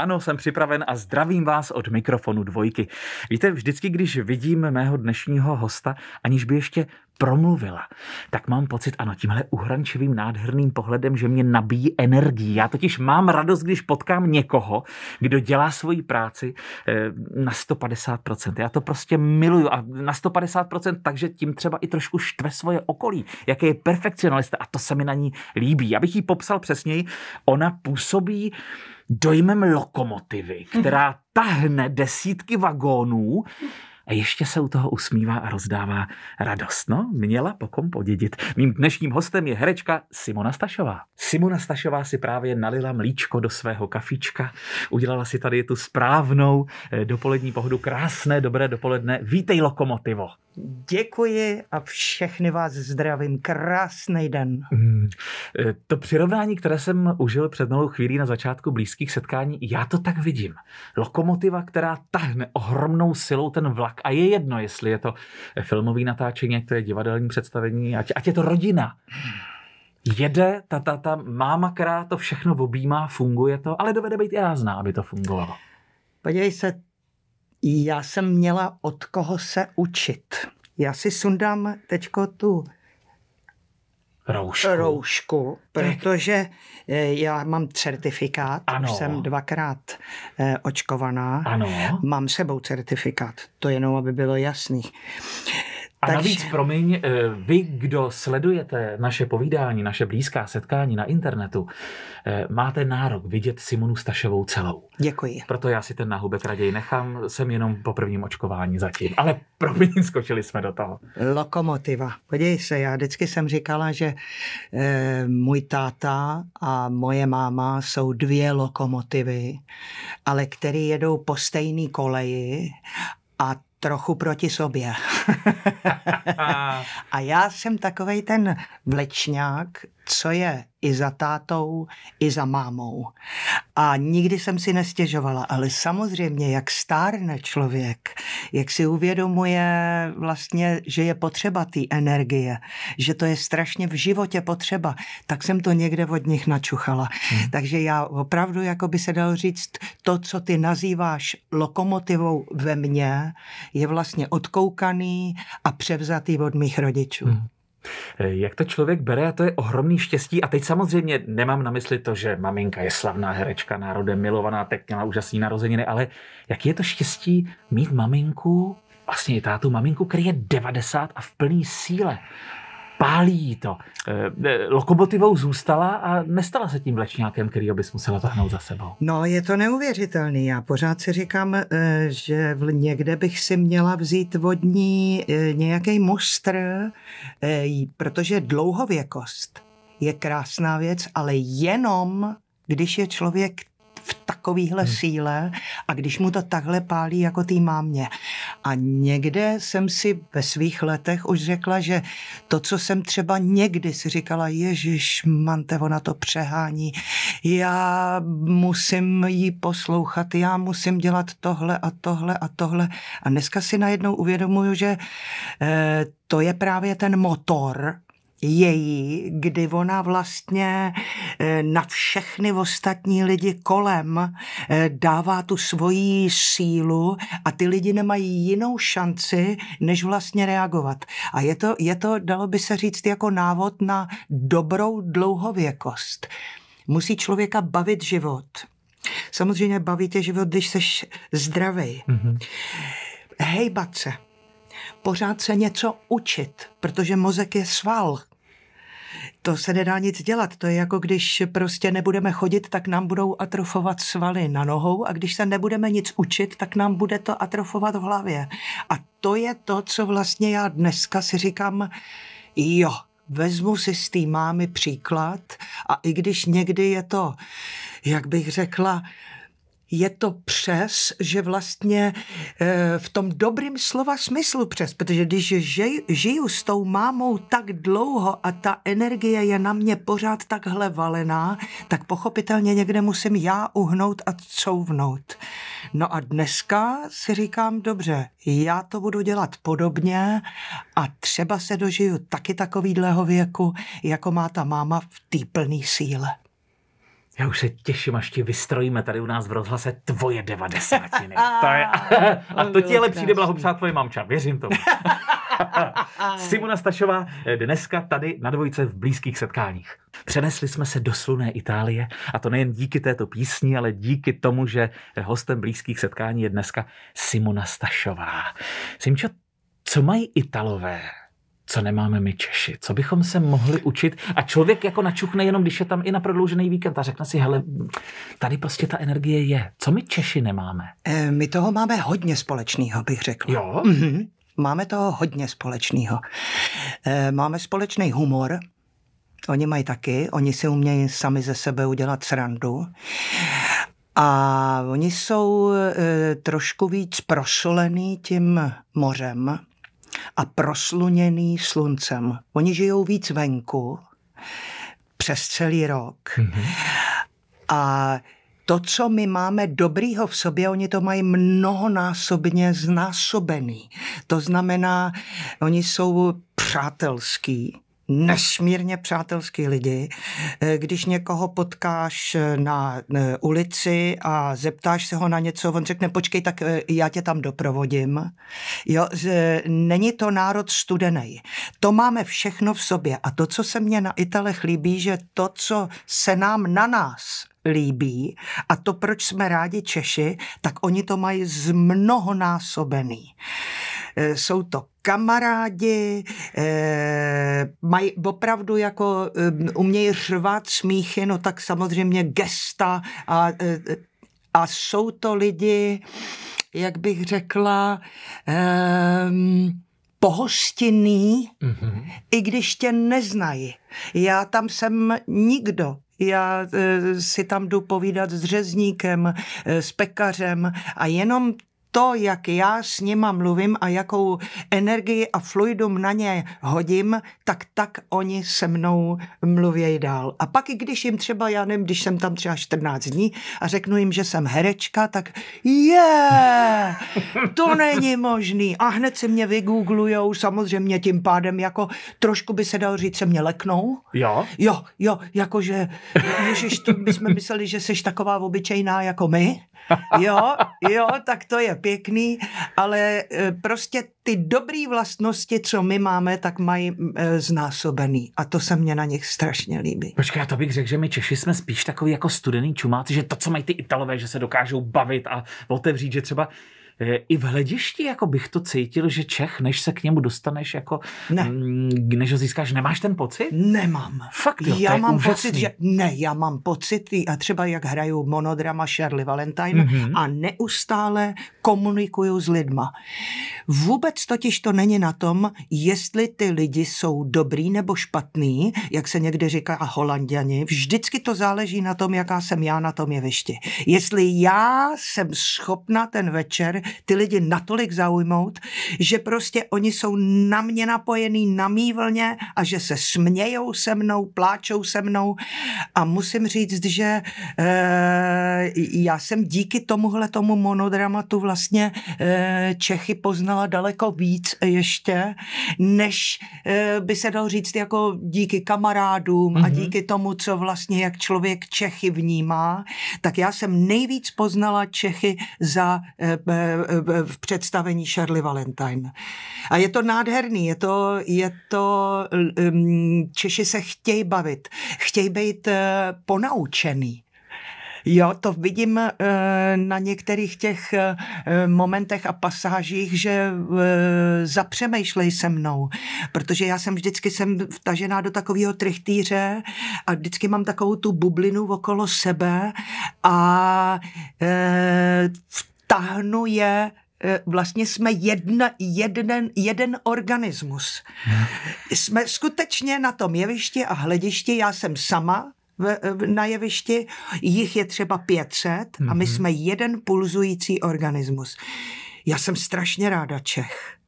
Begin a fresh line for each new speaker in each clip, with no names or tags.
Ano, jsem připraven a zdravím vás od mikrofonu dvojky. Víte, vždycky, když vidím mého dnešního hosta, aniž by ještě promluvila, tak mám pocit, ano, tímhle uhrančivým nádherným pohledem, že mě nabíjí energii. Já totiž mám radost, když potkám někoho, kdo dělá svoji práci eh, na 150%. Já to prostě miluju a na 150%, takže tím třeba i trošku štve svoje okolí, jaké je perfekcionalista a to se mi na ní líbí. Abych ji popsal přesněji, ona působí dojmem lokomotivy, mhm. která tahne desítky vagónů a ještě se u toho usmívá a rozdává radost. No, měla po kom podědit. Mým dnešním hostem je herečka Simona Stašová. Simona Stašová si právě nalila mlíčko do svého kafička, udělala si tady tu správnou eh, dopolední pohodu, krásné, dobré dopoledne. Vítej,
lokomotivo. Děkuji a všechny vás zdravím. Krásný den.
Hmm. E, to přirovnání, které jsem užil před malou chvílí na začátku blízkých setkání, já to tak vidím. Lokomotiva, která tahne ohromnou silou ten vlak a je jedno, jestli je to filmový natáčení, ať to je divadelní představení, ať, ať je to rodina. Jede, ta, ta, ta máma, která to všechno objímá, funguje to, ale dovede být i rázná, aby
to fungovalo. Podívej se, já jsem měla od koho se učit. Já si sundám teďko tu roušku, roušku protože eh, já mám certifikát, ano. už jsem dvakrát eh, očkovaná. Ano. Mám sebou certifikát, to jenom, aby bylo jasný. A Takže... navíc, promiň, eh, vy, kdo sledujete naše povídání,
naše blízká setkání na internetu, eh, máte nárok vidět Simonu Staševou celou. Děkuji. Proto já si ten náhubek raději nechám, jsem jenom po prvním očkování zatím. Ale promiň, skočili jsme do toho.
Lokomotiva. Podívej se, já vždycky jsem říkala, že e, můj táta a moje máma jsou dvě lokomotivy, ale které jedou po stejné koleji a trochu proti sobě. a já jsem takovej ten vlečňák, co je i za tátou, i za mámou. A nikdy jsem si nestěžovala, ale samozřejmě, jak stárne člověk, jak si uvědomuje vlastně, že je potřeba té energie, že to je strašně v životě potřeba, tak jsem to někde od nich načuchala. Hmm. Takže já opravdu, jako by se dalo říct, to, co ty nazýváš lokomotivou ve mně, je vlastně odkoukaný a převzatý od mých rodičů. Hmm. E, jak to člověk bere, a to je ohromný
štěstí. A teď samozřejmě nemám na mysli to, že maminka je slavná herečka, národem milovaná, tak měla úžasný narozeniny, ale jak je to štěstí mít maminku, vlastně i tátu, maminku, který je 90 a v plný síle pálí to. Eh, eh, lokomotivou zůstala a nestala se tím vlečňákem, který bys musela tahnout za sebou.
No, je to neuvěřitelný. Já pořád si říkám, eh, že někde bych si měla vzít vodní nějaký mostr, protože dlouhověkost je krásná věc, ale jenom když je člověk v takovýhle hmm. síle a když mu to takhle pálí jako tý mámě. A někde jsem si ve svých letech už řekla, že to, co jsem třeba někdy si říkala, Ježíš, mante, ona to přehání, já musím jí poslouchat, já musím dělat tohle a tohle a tohle. A dneska si najednou uvědomuju, že eh, to je právě ten motor, její, kdy ona vlastně eh, na všechny ostatní lidi kolem eh, dává tu svoji sílu a ty lidi nemají jinou šanci, než vlastně reagovat. A je to, je to dalo by se říct, jako návod na dobrou dlouhověkost. Musí člověka bavit život. Samozřejmě baví tě život, když jsi zdravý. Mm-hmm. Hejbat se pořád se něco učit, protože mozek je sval to se nedá nic dělat. To je jako když prostě nebudeme chodit, tak nám budou atrofovat svaly na nohou a když se nebudeme nic učit, tak nám bude to atrofovat v hlavě. A to je to, co vlastně já dneska si říkám, jo, vezmu si s té mámy příklad a i když někdy je to, jak bych řekla, je to přes, že vlastně eh, v tom dobrým slova smyslu přes, protože když žiju s tou mámou tak dlouho a ta energie je na mě pořád takhle valená, tak pochopitelně někde musím já uhnout a couvnout. No a dneska si říkám, dobře, já to budu dělat podobně a třeba se dožiju taky takovýhleho věku, jako má ta máma v té plné síle.
Já už se těším, až ti vystrojíme tady u nás v rozhlase tvoje devadesátiny. to je... A to ti ale přijde blahopřát tvoje mamča, věřím tomu. Simona Stašová eh, dneska tady na dvojce v blízkých setkáních. Přenesli jsme se do sluné Itálie a to nejen díky této písni, ale díky tomu, že hostem blízkých setkání je dneska Simona Stašová. Simčo, co mají Italové co nemáme my Češi, co bychom se mohli učit. A člověk jako načuchne jenom, když je tam i na prodloužený víkend a řekne si, hele, tady prostě ta energie je. Co
my Češi nemáme? E, my toho máme hodně společného, bych řekl. Jo? Mm-hmm. Máme toho hodně společného. E, máme společný humor, Oni mají taky, oni si umějí sami ze sebe udělat srandu. A oni jsou e, trošku víc prosolený tím mořem, a prosluněný sluncem. Oni žijou víc venku přes celý rok. Mm-hmm. A to, co my máme dobrýho v sobě, oni to mají mnohonásobně znásobený. To znamená, oni jsou přátelský, nesmírně přátelský lidi. Eh, když někoho potkáš eh, na eh, ulici a zeptáš se ho na něco, on řekne, počkej, tak já tě tam doprovodím. Jo, není to národ studený. To máme všechno v sobě. A to, co se mně na Italech líbí, že to, co se nám na nás líbí a to, proč jsme rádi Češi, tak oni to mají zmnohonásobený. Jsou to kamarádi, eh, mají opravdu jako eh, umějí řvat smíchy, no tak samozřejmě gesta a, eh, a jsou to lidi, jak bych řekla, eh, pohostinný, mm-hmm. i když tě neznají. Já tam jsem nikdo, já e, si tam jdu povídat s řezníkem, e, s pekařem a jenom to, jak já s nima mluvím a jakou energii a fluidum na ně hodím, tak tak oni se mnou mluvějí dál. A pak i když jim třeba, já nevím, když jsem tam třeba 14 dní a řeknu jim, že jsem herečka, tak je, yeah, to není možný. A hned si mě vygooglujou, samozřejmě tím pádem jako trošku by se dalo říct, se mě leknou. Jo? Jo, jo, jakože, ježiš, to my jsme mysleli, že jsi taková obyčejná jako my. Jo, jo, tak to je pěkný, ale eh, prostě ty dobré vlastnosti, co my máme, tak mají eh, znásobený. A to se mně na nich strašně líbí.
Počkej, já to bych řekl, že my Češi jsme spíš takový jako studený čumáci, že to, co mají ty Italové, že se dokážou bavit a otevřít, že třeba E, i v hledišti jako bych to cítil, že Čech, než se k němu dostaneš, jako, ne. M, mm, než ho získáš, nemáš ten pocit? Nemám. Fakt jo, já mám úžasný. pocit, že
ne, já mám pocit, a třeba jak hraju monodrama Shirley Valentine mm-hmm. a neustále komunikuju s lidma. Vůbec totiž to není na tom, jestli ty lidi jsou dobrý nebo špatný, jak se někdy říká a holanděni, vždycky to záleží na tom, jaká jsem já na tom jevišti. Jestli já jsem schopna ten večer ty lidi natolik zaujmout, že prostě oni jsou na mě napojený, na mý vlně a že se smějou se mnou, pláčou se mnou a musím říct, že e, já jsem díky tomuhle tomu monodramatu vlastně e, Čechy poznala daleko víc ještě, než e, by se dalo říct jako díky kamarádům mm-hmm. a mhm. díky tomu, co vlastně jak člověk Čechy vnímá, tak já jsem nejvíc poznala Čechy za e, e, v představení Shirley Valentine. A je to nádherný, je to, je to mm, Češi se chtějí bavit, chtějí být eh, ponaučený. Jo, to vidím eh, na některých těch eh, momentech a pasážích, že zapřemýšlej se mnou, protože já jsem vždycky jsem vtažená do takového trichtýře a vždycky mám takovou tu bublinu okolo sebe a v táhnu je eh, vlastně jsme jedna, jeden, jeden organismus. Hmm. Jsme skutečně na tom jevišti a hledišti, já jsem sama v, na jevišti, jich je třeba 500 a my hmm. jsme jeden pulzující organismus. Já jsem strašně ráda Čech.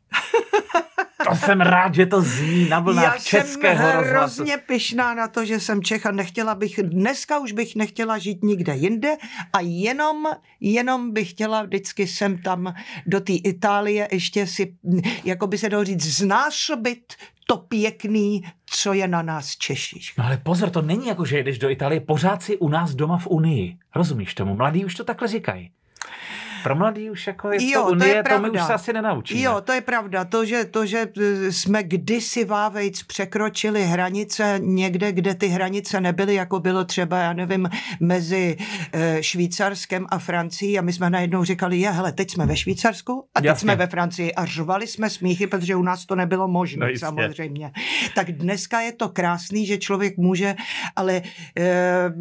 To jsem rád, že to zní na vlnách Já českého jsem hrozně rozhlasu. pyšná na to, že jsem Čech a nechtěla bych, dneska už bych nechtěla žít nikde jinde a jenom, jenom bych chtěla, vždycky jsem tam do té Itálie ještě si, jako by se dalo říct, znásobit to pěkný, co je na nás češiš. No ale pozor, to
není jako, že jedeš do Itálie, pořád si u nás doma v Unii. Rozumíš tomu? Mladí už to takhle říkají. Pro mladý už jako je jo, to unie, to, je to my už se asi nenaučíme. Jo,
to je pravda. To, že, to, že e, jsme kdysi vávejc překročili hranice někde, kde ty hranice nebyly, jako bylo třeba, já nevím, mezi e, Švýcarskem a Francií a my jsme najednou říkali, je, hele, teď jsme ve Švýcarsku a teď Jasně. jsme ve Francii a řvali jsme smíchy, protože u nás to nebylo možné, no samozřejmě. Tak dneska je to krásný, že člověk může, ale e,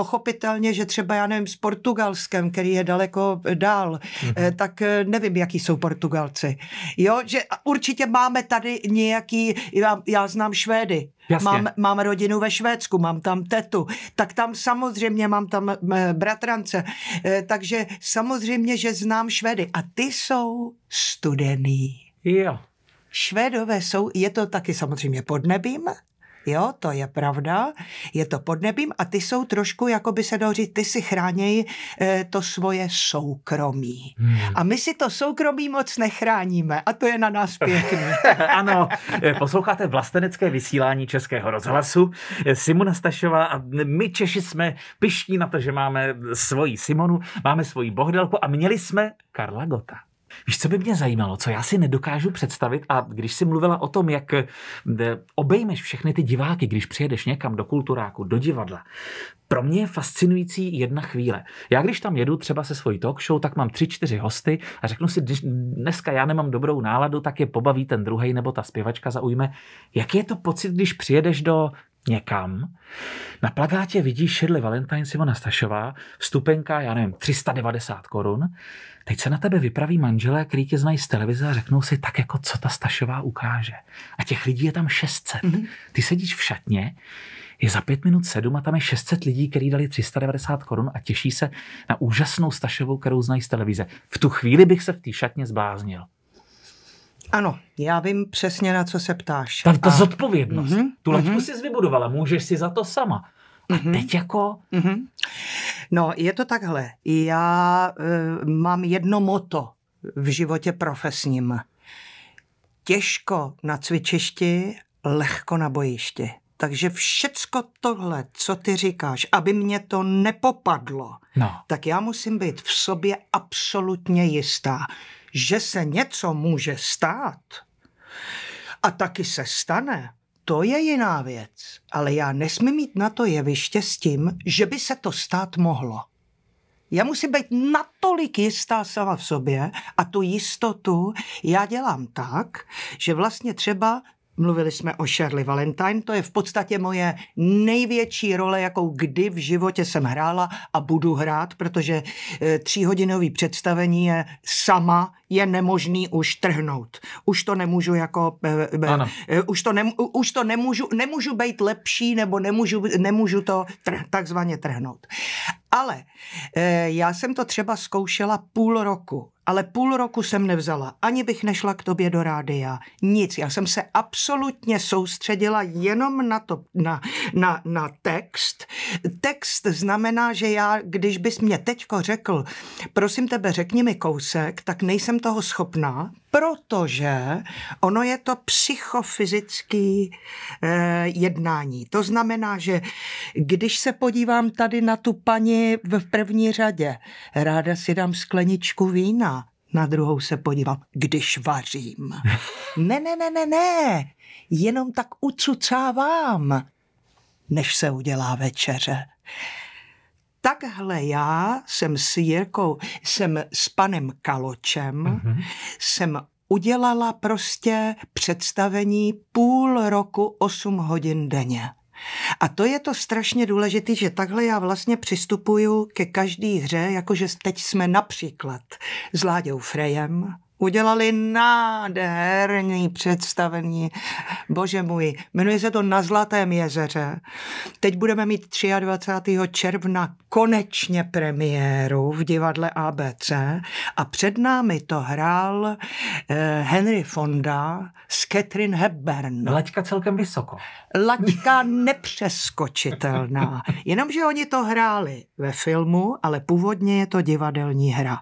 pochopitelně, že třeba, já nevím, s Portugalskem, který je daleko eh, dál, mm-hmm. tak eh, nevím, jaký jsou Portugalci. Jo, že určitě máme tady nějaký, já, já znám Švédy, Mám, mám rodinu ve Švédsku, mám tam tetu, tak tam samozřejmě mám tam bratrance, takže samozřejmě, že znám švédy. a ty jsou studený. Jo. Švédové jsou, je to taky samozřejmě pod nebím, Jo, to je pravda, je to pod nebím a ty jsou trošku, jako by se dalo říct, ty si chránějí e, eh, to svoje soukromí. Hmm. A my si to soukromí moc nechráníme a to je na nás pěkné. ano, eh, posloucháte vlastenecké vysílání Českého rozhlasu. Eh, Simona
Stašová a my Češi jsme pišní na to, že máme svoji Simonu, máme svoji Bohdelku a měli jsme Karla Gota. Víš, co by mě zajímalo, co já si nedokážu představit a když si mluvila o tom, jak eh, obejmeš všechny ty diváky, když přijedeš někam do kulturáku, do divadla, pro mě je fascinující jedna chvíle. Já když tam jedu třeba se svojí talk show, tak mám tři, čtyři hosty a řeknu si, když dneska já nemám dobrou náladu, tak je pobaví ten druhý nebo ta zpěvačka zaujme. Jak je to pocit, když přijedeš do někam. Na plagátě vidíš Shirley Valentine Simona Stašová, vstupenka, já nevím, 390 korun teď se na tebe vypraví manželé, který tě znají z televize a řeknou si tak jako, co ta Stašová ukáže. A těch lidí je tam 600. Mm-hmm. Ty sedíš v šatně, je za pět minut sedm a tam je 600 lidí, kteří dali 390 korun a těší se na úžasnou Stašovou, kterou znají z televize. V tu chvíli bych se v té šatně zbláznil.
Ano, já vím přesně, na co se ptáš. Ta, ta a...
zodpovědnost. Mm-hmm. Tu mm-hmm.
jsi vybudovala, můžeš si za to sama. A mm-hmm. teď jako... Mm-hmm. No, je to takhle. Já e, mám jedno moto v životě profesním. Těžko na cvičišti, lehko na bojišti. Takže všecko tohle, co ty říkáš, aby mě to nepopadlo, no. tak já musím být v sobě absolutně jistá, že se něco může stát. A taky se stane to je jiná věc. Ale já nesmím mít na to jeviště s tím, že by se to stát mohlo. Já musím být natolik jistá sama v sobě a tu jistotu já dělám tak, že vlastně třeba Mluvili jsme o Shirley Valentine, to je v podstatě moje největší role, jakou kdy v životě jsem hrála a budu hrát, protože eh, tříhodinový představení je sama, je nemožný už trhnout. Už to nemůžu jako, eh, eh, ano. už to, ne, už to nemůžu, nemůžu být lepší nebo nemůžu, nemůžu to tr, takzvaně trhnout. Ale e, já jsem to třeba zkoušela půl roku, ale půl roku jsem nevzala. Ani bych nešla k tobě do rádia. Nic. Já jsem se absolutně soustředila jenom na to, na, na, na text. Text znamená, že já, když bys mě teďko řekl, prosím tebe, řekni mi kousek, tak nejsem toho schopná, protože ono je to psychofyzický eh, jednání. To znamená, že když se podívám tady na tu paní v první řadě, ráda si dám skleničku vína, na druhou se podívám, když vařím. Ne, ne, ne, ne, ne, jenom tak ucucávám, než se udělá večeře takhle já jsem s Jirkou, jsem s panem Kaločem, mm-hmm. jsem udělala prostě představení půl roku 8 hodin denně. A to je to strašně důležité, že takhle já vlastně přistupuju ke každé hře, jakože teď jsme například s Láďou Frejem, udělali nádherný představení. Bože můj, jmenuje se to Na Zlatém jezeře. Teď budeme mít 23. června konečně premiéru v divadle ABC a před námi to hrál eh, Henry Fonda s Catherine Hepburn. Laťka celkem vysoko. Laťka nepřeskočitelná. Jenomže oni to hráli ve filmu, ale původně je to divadelní hra.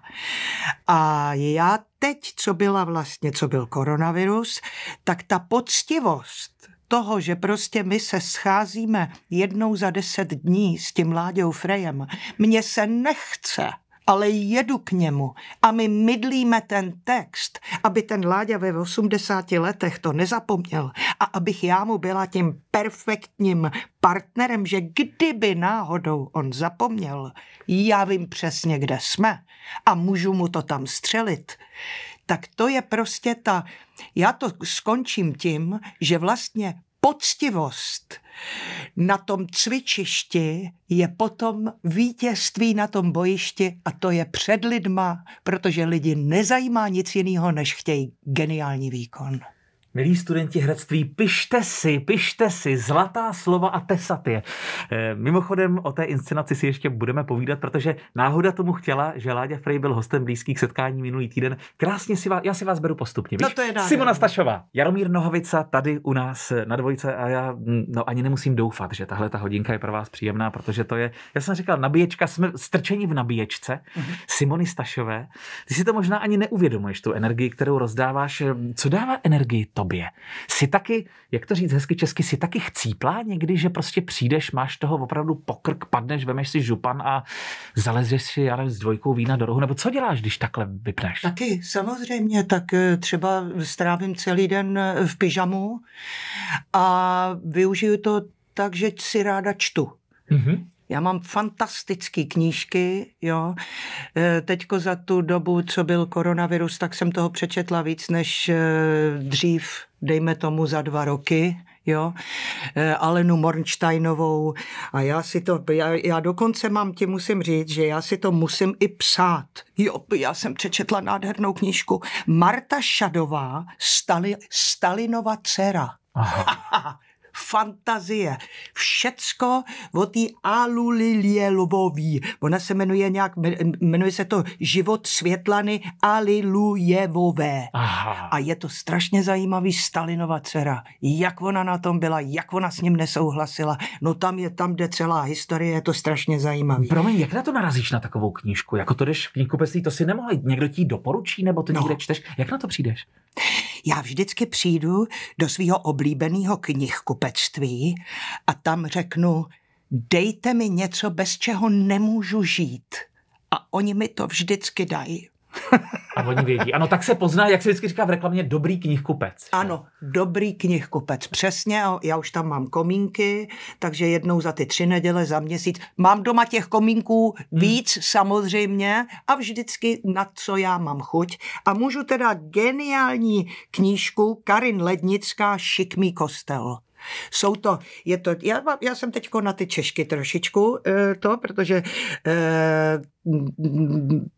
A já teď, co byla vlastně, co byl koronavirus, tak ta poctivost toho, že prostě my se scházíme jednou za deset dní s tím Láďou Frejem, mně se nechce ale jedu k němu. A my mydlíme ten text, aby ten Láďa ve 80 letech to nezapomněl a abych já mu byla tím perfektním partnerem, že kdyby náhodou on zapomněl, já vím přesně, kde jsme a můžu mu to tam střelit. Tak to je prostě ta, já to skončím tím, že vlastně poctivost na tom cvičišti je potom vítězství na tom bojišti a to je před lidma, protože lidi nezajímá nic jiného, než chtějí geniální výkon. Milí studenti hradství, pište si, pište si zlatá slova a tesat je. E,
eh, mimochodem o té inscenaci si ještě budeme povídat, protože náhoda tomu chtěla, že Láďa Frey byl hostem blízkých setkání minulý týden. Krásně si vás, já si vás beru postupně. Víš? No to je dále. Simona Stašová, Jaromír Nohavica tady u nás na dvojce a já mm, no, ani nemusím doufat, že tahle ta hodinka je pro vás příjemná, protože to je, já jsem říkal, nabíječka, jsme strčeni v nabíječce mm-hmm. Simony Stašové. Ty si to možná ani neuvědomuješ, tu energii, kterou rozdáváš. Ehm, co dává energii? tobě. Si taky, jak to říct hezky česky, si taky chcíplá někdy, že prostě přijdeš, máš toho opravdu pokrk, padneš, vemeš si župan a zalezeš si ale s dvojkou vína do rohu, nebo co děláš, když takhle vypneš?
Taky, samozřejmě, tak eh, třeba strávím celý den eh, v pyžamu a využiju to tak, že si ráda čtu. Mm-hmm. Já mám fantastické knížky, jo. E, teďko za tu dobu, co byl koronavirus, tak jsem toho přečetla víc než e, dřív, dejme tomu za dva roky, jo, e, Alenu Mornsteinovou a já si to, já, já dokonce mám, ti musím říct, že já si to musím i psát. Jo, já jsem přečetla nádhernou knížku. Marta Šadová, Stali, Stalinova dcera. Aha. fantazie. Všecko o té Alulilie Lubový. Ona se jmenuje nějak, jmenuje se to Život Světlany Alilujevové. Aha. A je to strašně zajímavý Stalinova dcera. Jak ona na tom byla, jak ona s ním nesouhlasila. No tam je, tam jde celá historie, je to strašně zajímavý. Promiň,
jak na to narazíš na takovou knížku? Jako to jdeš v knihkupectví, to
si nemohli, někdo ti doporučí, nebo to no. někde čteš. Jak na to přijdeš? Já vždycky přijdu do svého oblíbeného knihkupectví a tam řeknu, dejte mi něco, bez čeho nemůžu žít. A oni mi to vždycky dají. A oni vědí. Ano, tak se pozná, jak se vždycky říká v reklamě, dobrý knihkupec. Ano, dobrý knihkupec, přesně. Já už tam mám komínky, takže jednou za ty tři neděle, za měsíc. Mám doma těch komínků hmm. víc hmm. samozřejmě a vždycky na co já mám chuť. A můžu teda geniální knížku Karin Lednická Šikmý kostel. Jsou to, je to, já, já jsem teď na ty Češky trošičku eh, to, protože eh,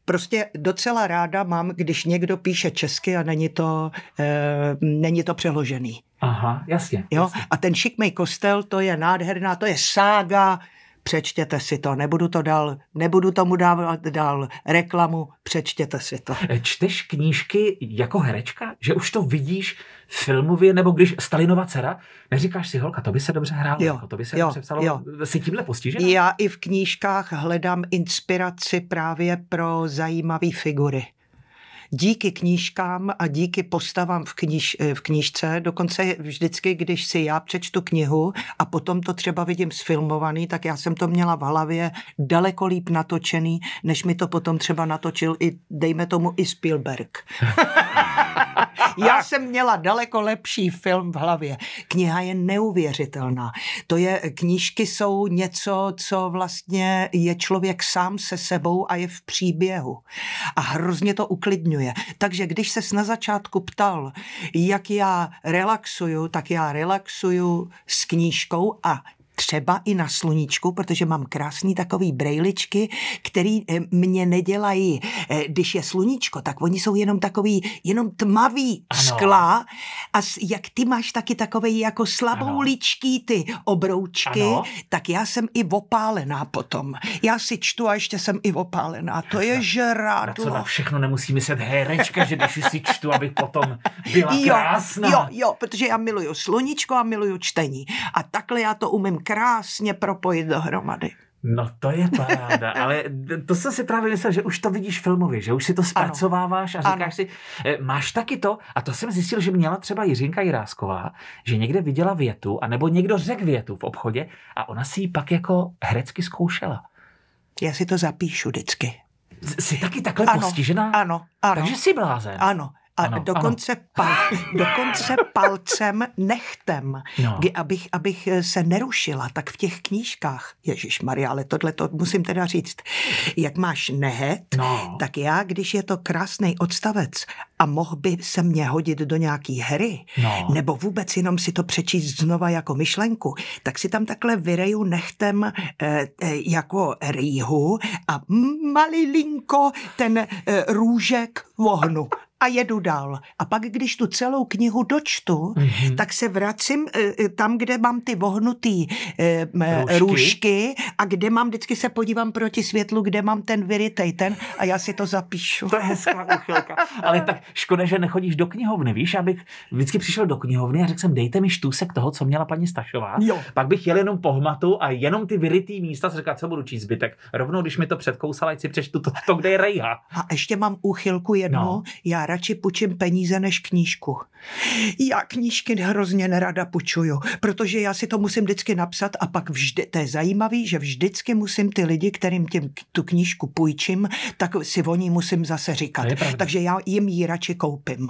prostě docela ráda mám, když někdo píše česky a není to, eh, není to přeložený. Aha, jasně. Jo? jasně. A ten šikmej kostel, to je nádherná, to je sága přečtěte si to, nebudu, to dál, nebudu tomu dávat dál reklamu, přečtěte si to. E, čteš knížky jako herečka? Že už to vidíš filmově,
nebo když Stalinova dcera, neříkáš si, holka, to by se dobře hrálo, jo, jako to by se jo, dobře psalo, jo. si tímhle postižená? Já
i v knížkách hledám inspiraci právě pro zajímavé figury díky knížkám a díky postavám v, kníž, eh, v knížce, dokonce vždycky, když si já přečtu knihu a potom to třeba vidím sfilmovaný, tak já jsem to měla v hlavě daleko líp natočený, než mi to potom třeba natočil i, dejme tomu, i Spielberg. já jsem měla daleko lepší film v hlavě. Kniha je neuvěřitelná. To je, knížky jsou něco, co vlastně je člověk sám se sebou a je v příběhu. A hrozně to uklidňuje jmenuje. Takže když se na začátku ptal, jak já relaxuju, tak já relaxuju s knížkou a třeba i na sluníčku, protože mám krásný takový brejličky, který eh, mě nedělají, eh, když je sluníčko, tak oni jsou jenom takový, jenom tmavý ano. skla a jak ty máš taky takový jako slabouličký ty obroučky, ano. tak já jsem i opálená potom. Já si čtu a ještě jsem i opálená. To je žrát. Na co na všechno nemusí myslet herečka, že když
si čtu, aby potom byla krásná. Jo, jo, jo
protože já miluju sluníčko a miluju čtení. A takhle já to umím krásně propojit dohromady.
No to je paráda, ale
to jsem si právě myslel, že už to vidíš filmově, že
už si to zpracováváš ano. a říkáš ano. si, e, máš taky to, a to jsem zjistil, že měla třeba Jiřinka Jirásková, že někde viděla větu, anebo někdo řekl větu v obchodě a ona si ji pak jako
herecky zkoušela. Já si to zapíšu vždycky. Jsi taky takhle ano, postižená? Ano, ano. Takže jsi blázen. Ano, a ano, dokonce, ano. Pal, dokonce palcem nechtem, no. abych, abych eh, se nerušila, tak v těch knížkách, Ježíš Maria, ale tohle to musím teda říct, jak máš nehet, no. tak já, když je to krásný odstavec a mohl by se mě hodit do nějaký hry, no. nebo vůbec jenom si to přečíst znova jako myšlenku, tak si tam takhle vyreju nechtem eh, eh jako rýhu a malilinko ten eh, růžek vohnu a jedu dál. A pak, když tu celou knihu dočtu, mm-hmm. tak se vracím eh, eh, tam, kde mám ty vohnutý eh, růžky. růžky a kde mám, vždycky se podívám proti světlu, kde mám ten vyrytej ten a já si to zapíšu. To je
hezká uchylka. Ale tak škoda, že nechodíš do knihovny, víš? Abych vždycky přišel do knihovny a řekl jsem, dejte mi štůsek toho, co měla paní Stašová. Jo. Pak bych jel jenom pohmatu a jenom ty vyrytý místa, říkat, co budu číst zbytek. Rovnou, když mi to předkousala, ať si přečtu to, to kde je rejha.
A ještě mám úchylku jednu. No. Já radši půjčím peníze než knížku. Já knížky hrozně nerada půjčuju, protože já si to musím vždycky napsat a pak vždy, to je zajímavý, že vždycky musím ty lidi, kterým tím, tu knížku půjčím, tak si o ní musím zase říkat. Takže já jim ji radši koupím.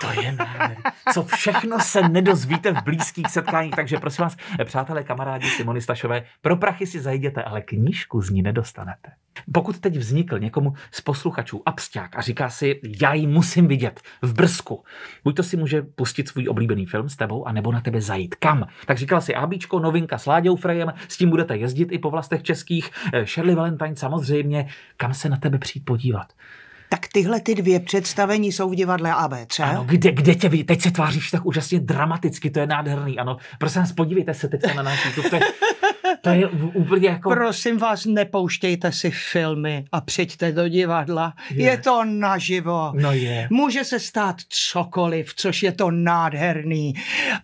To je ne. Co všechno se nedozvíte v blízkých setkáních, takže prosím vás, přátelé, kamarádi Simony Stašové, pro prachy si zajděte, ale knížku z ní nedostanete. Pokud teď vznikl někomu z posluchačů abstiák a říká si, já ji musím vidět v Brzku. Buď to si může pustit svůj oblíbený film s tebou, anebo na tebe zajít. Kam? Tak říkala si Abíčko, novinka s Láďou Frejem, s tím budete jezdit i po vlastech českých, eh, Shirley Valentine samozřejmě. Kam se na tebe přijít podívat?
tak tyhle ty dvě představení jsou v divadle ABC. Ano,
kde, kde tě vidí? Teď se tváříš tak úžasně dramaticky, to je nádherný, ano. Prosím vás, podívejte se teď na náš YouTube, to je,
to je úplně jako... Prosím vás, nepouštějte si filmy a přijďte do divadla. Je, je to naživo. No je. Může se stát cokoliv, což je to nádherný.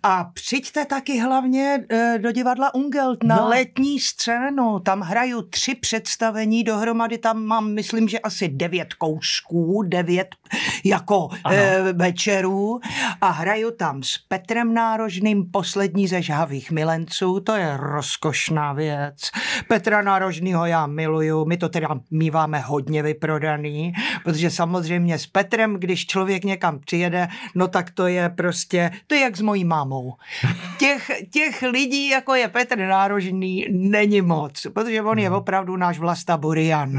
A přijďte taky hlavně eh, do divadla Ungelt na no. letní scénu. Tam hraju tři představení dohromady, tam mám, myslím, že asi devět kousů Vašku, devět jako e, večerů a hraju tam s Petrem Nárožným, poslední ze žhavých milenců, to je rozkošná věc. Petra Nárožnýho já miluju, my to teda míváme hodně vyprodaný, protože samozřejmě s Petrem, když člověk někam přijede, no tak to je prostě, to je jak s mojí mámou. Těch, těch lidí, jako je Petr Nárožný, není moc, protože on je hmm. opravdu náš Vlasta Burian.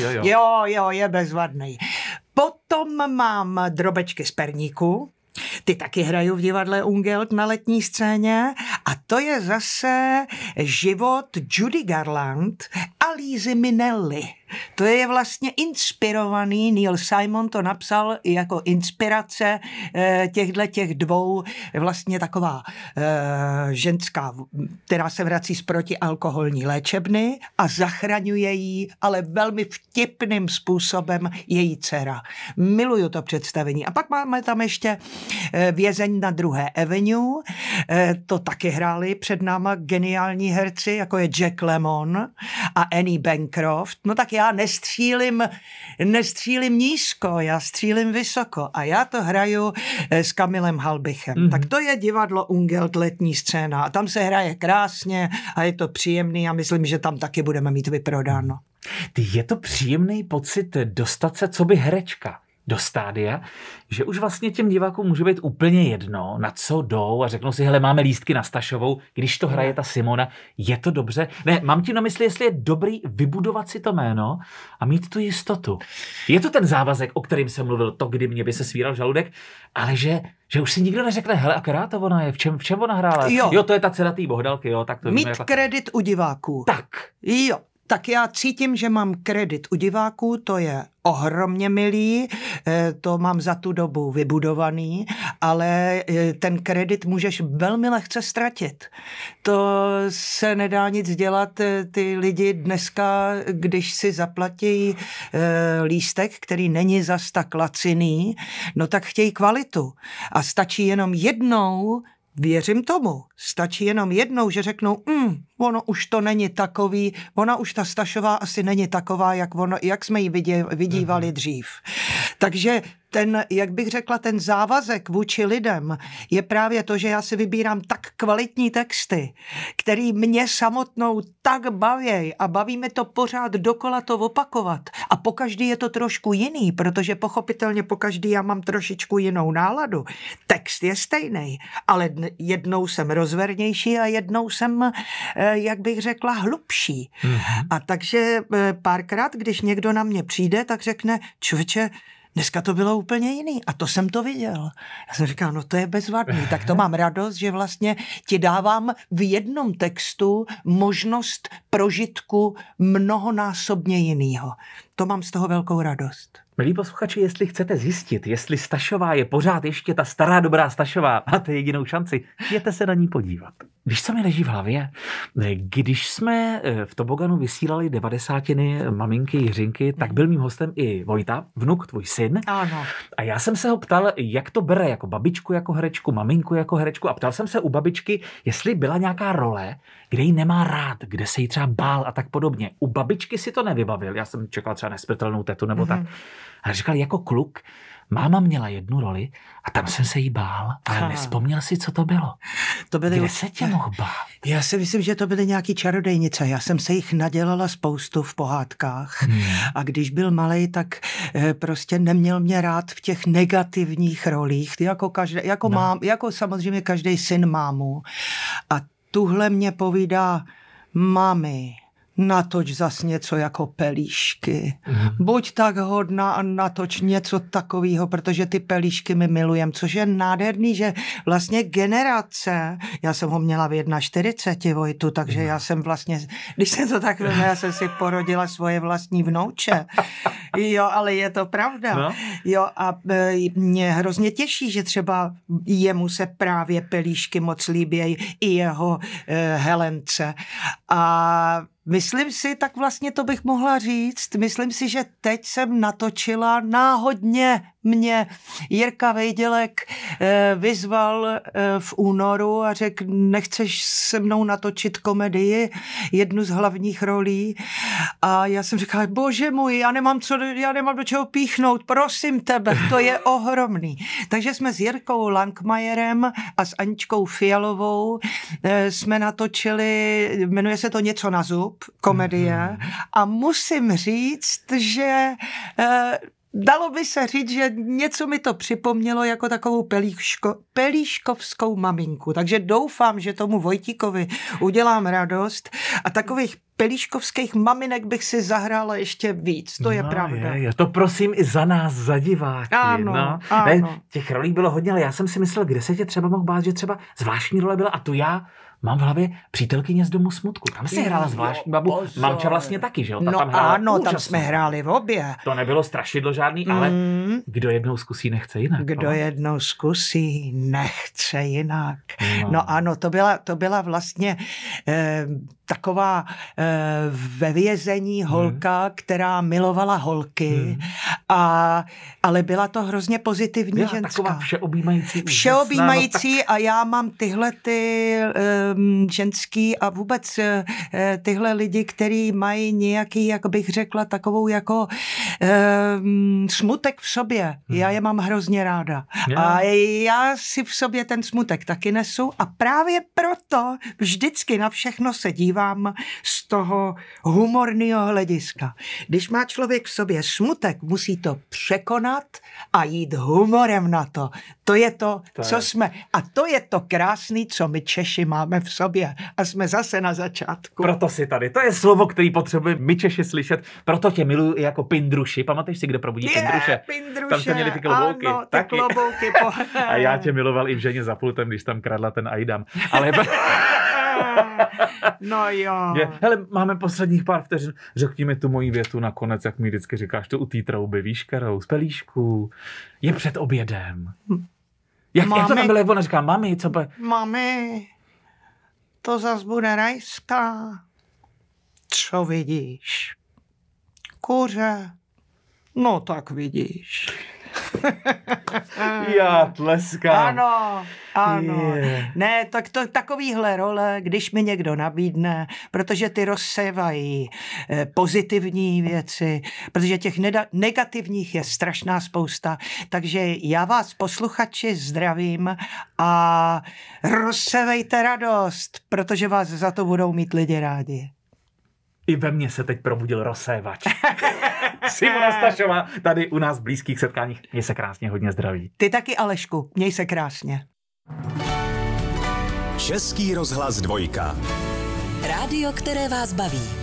jo, jo. jo, jo, je bezvadný. Potom mám drobečky z perníku, ty taky hrajou v divadle Ungelt na letní scéně a to je zase život Judy Garland a Lízy Minelli. To je vlastně inspirovaný, Neil Simon to napsal jako inspirace eh, těchto těch dvou, vlastně taková eh, ženská, která se vrací z protialkoholní léčebny a zachraňuje ji, ale velmi vtipným způsobem její dcera. Miluju to představení. A pak máme tam ještě eh, vězeň na druhé Avenue. To taky hráli před náma geniální herci, jako je Jack Lemon a Annie Bancroft. No tak já já nestřílim, nestřílim nízko, já střílim vysoko a já to hraju eh, s Kamilem Halbichem. Mm-hmm. Tak to je divadlo Ungelt letní scéna a tam se hraje krásně a je to příjemný a myslím, že tam taky budeme mít vyprodáno.
Je to příjemný pocit dostat se co by herečka do stádia, že už vlastně těm divákům může být úplně jedno, na co jdou a řeknou si, hele, máme lístky na Stašovou, když to hraje ta Simona, je to dobře. Ne, mám ti na mysli, jestli je dobrý vybudovat si to jméno a mít tu jistotu. Je to ten závazek, o kterým jsem mluvil, to, kdy mě by se svíral žaludek, ale že že už si nikdo
neřekne, hele, a která to ona je, v čem, v čem ona hrála? Jo. jo,
to je ta cena té bohdalky, jo, tak to Mít víme, jako...
kredit u diváků. Tak. Jo tak já cítím, že mám kredit u diváků, to je ohromně milý, eh, to mám za tu dobu vybudovaný, ale eh, ten kredit můžeš velmi lehce ztratit. To se nedá nic dělat. Eh, ty lidi dneska, když si zaplatí lístek, který není zas tak laciný, no tak chtějí kvalitu. A stačí jenom jednou Věřím tomu, stačí jenom jednou, že řeknou, mm, ono už to není takový, ona už ta Stašová asi není taková, jak, ono, jak jsme ji vidě, vidívali mhm. dřív. Takže ten, jak bych řekla, ten závazek vůči lidem je právě to, že já si vybírám tak kvalitní texty, který mě samotnou tak baví a bavíme to pořád dokola to opakovat. A po každý je to trošku jiný, protože pochopitelně po každý já mám trošičku jinou náladu. Text je stejný, ale jednou jsem rozvernější a jednou jsem, eh, jak bych řekla, hlubší. Mm-hmm. A takže eh, párkrát, když někdo na mě přijde, tak řekne, čověče, dneska to bylo úplně jiný. A to jsem to viděl. Já jsem říkal, no to je bezvadný, tak to mám radost, že vlastně ti dávám v jednom textu možnost prožitku mnohonásobně jinýho. To mám z toho velkou radost.
Milí posluchači, jestli chcete zjistit, jestli Stašová je pořád ještě ta stará dobrá Stašová, máte jedinou šanci, jděte se na ní podívat. Víš, co mi leží v hlavě? Eh, když jsme eh, v Toboganu vysílali devadesátiny maminky Jiřinky, tak mhm. byl mým hostem i Vojta, vnuk, tvůj syn. Ano. A já jsem se ho ptal, jak to bere jako babičku jako herečku, maminku jako herečku a ptal jsem se u babičky, jestli byla nějaká role, kde ji nemá rád, kde se jí třeba bál a tak podobně. U babičky si to nevybavil, já jsem čekal třeba nesmrtelnou tetu nebo mm-hmm. tak. Mhm. A říkal, jako kluk, máma měla jednu roli a tam jsem se jí bál, ale nespomněl si, co to bylo. To byly Kde se tě mohl bát?
Já si myslím, že to byly nějaký čarodejnice. Já jsem se jich nadělala spoustu v pohádkách hmm. a když byl malý, tak eh, prostě neměl mě rád v těch negativních rolích, jako, každý, jako, no. mám, jako samozřejmě každý syn mámu. A tuhle mě povídá, mami, natoč zas něco jako pelíšky. Mm. Buď tak hodná a natoč něco takového, protože ty pelíšky my milujeme, což je nádherný, že vlastně generace, já jsem ho měla v 41 Vojtu, takže mm. já jsem vlastně, když se to tak víme, já jsem si porodila svoje vlastní vnouče. Jo, ale je to pravda. No. Jo a e, mě hrozně těší, že třeba jemu se právě pelíšky moc líbějí, i jeho uh, Helence. A Myslím si, tak vlastně to bych mohla říct, myslím si, že teď jsem natočila náhodně mě Jirka Vejdělek eh, vyzval eh, v únoru a řekl, nechceš se mnou natočit komedii, jednu z hlavních rolí. A já jsem říkala, bože můj, já nemám, co, já nemám do čeho píchnout, prosím tebe, to je ohromný. Takže jsme s Jirkou Langmajerem a s Aničkou Fialovou eh, jsme natočili, jmenuje se to Něco na zub, komedie. Mhm. A musím říct, že Dalo by se říct, že něco mi to připomnělo jako takovou pelíško, pelíškovskou maminku. Takže doufám, že tomu Vojtíkovi udělám radost a takových pelíškovských maminek bych si zahrála ještě víc, to je no, pravda.
Je, je to prosím i za nás, za diváky. Ano, no. ano. Ne, těch rolí bylo hodně, ale já jsem si myslel, kde se tě třeba mohl bát, že třeba zvláštní role byla a tu já mám v hlavě přítelkyně z domu smutku. Tam si hrála zvláštní babu. Pozor. Mamča vlastně taky, že jo? Ta no tam hrála ano, úžasný. tam jsme hráli
v obě. To nebylo
strašidlo žádný, mm. ale kdo jednou zkusí, nechce jinak. Kdo no?
jednou zkusí, nechce jinak. No, no ano, to byla, to byla vlastně eh, taková eh, ve vězení hmm. holka, hmm. která milovala holky, hmm. a, ale byla to hrozně pozitivní byla ženská. taková všeobjímající. všeobjímající no, tak... a já mám tyhle ty eh, Um, ženský a vůbec eh, eh, tyhle lidi, který mají nějaký, jak bych řekla, takovou jako ehm, smutek v sobě. Hmm. Já je mám hrozně ráda. A já si v sobě ten smutek taky nesu a právě proto vždycky na všechno se dívám z toho humorního hlediska. Když má člověk v sobě smutek, musí to překonat a jít humorem na to. To je to, to co jsme. A to je to krásné, co my Češi máme v sobě a jsme zase na začátku. Proto
si tady, to je slovo, který potřebujeme my Češi slyšet, proto tě miluju jako pindruši. Pamatuješ si, kde probudí je, pindruše? pindruše? Tam jste měli ty klobouky. Ano, ty taky.
klobouky po... a já tě
miloval i v ženě za pultem, když tam kradla ten ajdam. Ale...
No jo. Je,
hele, máme posledních pár vteřin. Řekni mi tu moji větu nakonec, jak mi vždycky říkáš, to u té trouby, víš, Karou, z pelíšku. Je před obědem. Jak, mami, jak to tam bylo, jak ona říká, mami, co by...
Mami, to zas bude rajská. Co vidíš? Kuře. No tak vidíš. Já tleskám. Ano, ano. Yeah. Ne, tak to, takovýhle role, když mi někdo nabídne, protože ty rozsevají eh, pozitivní věci, protože těch negativních je strašná spousta. Takže já vás, posluchači, zdravím a rozsevejte radost, protože vás za to budou mít lidi rádi.
I ve mně se teď probudil rozsévač. Simona Stašová tady u nás v blízkých setkáních. Měj se krásně, hodně zdraví.
Ty taky, Alešku. Měj se krásně.
Český rozhlas dvojka.
Rádio, které vás baví.